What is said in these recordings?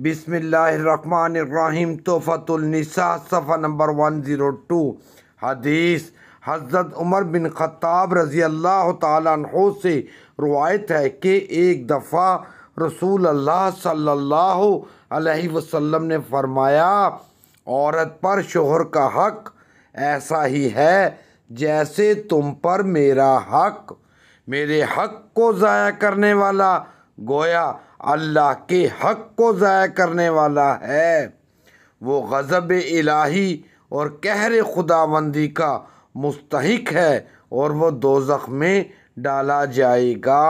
बिसमीम तोहफ़तुलनसा सफ़ा number one zero two हदीस हज़रत उमर बिन ख़त्ताब रज़ी अल्लाह तु से रवायत है कि एक दफ़ा रसूल अल्लाह सल्लल्लाहु अलैहि वसल्लम ने फरमाया औरत पर शोहर का हक ऐसा ही है जैसे तुम पर मेरा हक मेरे हक को ज़ाया करने वाला गोया अल्लाह के हक को ज़ाय करने वाला है वो गज़ब इलाही और कहर खुदाबंदी का मुस्तक है और वह दोजख में डाला जाएगा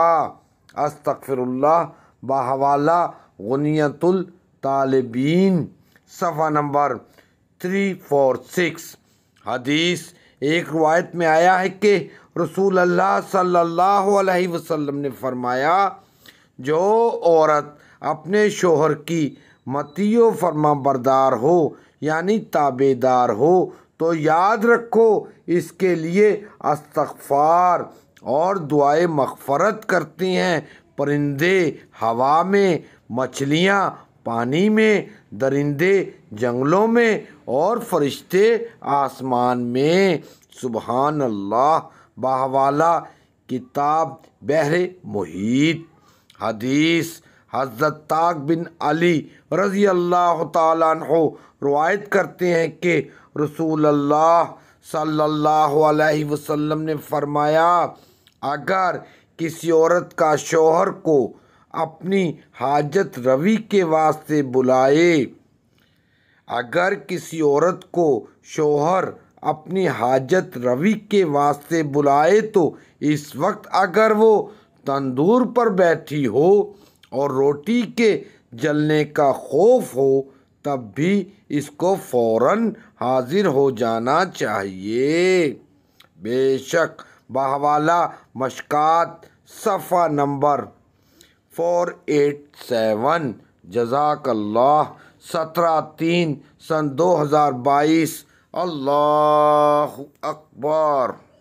अस्तफ़िरल्ला बहवाला गनीतुल तालबीन सफ़ा नंबर थ्री फोर सिक्स हदीस एक रवायत में आया है कि रसूल अल्लाह सल्लल्लाहु अलैहि वसल्लम ने फरमाया जो औरत अपने शोहर की मतियो फर्मा बरदार हो यानी ताबेदार हो तो याद रखो इसके लिए अस्तफार और दुआए मगफरत करती हैं परिंदे हवा में मछलियाँ पानी में दरिंदे जंगलों में और फरिश्ते आसमान में सुबहान अल्लाह बाहवाला किताब बहरे मुहित हदीस हज़रत ताक बिन अली रज़ी अल्लाह तु रवायत करते हैं कि रसूल अल्लाह सल्लल्लाहु अलैहि वसल्लम ने फरमाया अगर किसी औरत का शोहर को अपनी हाजत रवि के वास्ते बुलाए अगर किसी औरत को शोहर अपनी हाजत रवि के वास्ते बुलाए तो इस वक्त अगर वो तंदूर पर बैठी हो और रोटी के जलने का खौफ हो तब भी इसको फौरन हाजिर हो जाना चाहिए बेशक बहवाला मशकात सफ़ा नंबर फोर एट सेवन जजाकल्लाह सत्रह तीन सन दो हज़ार बाईस अल्लाह अकबर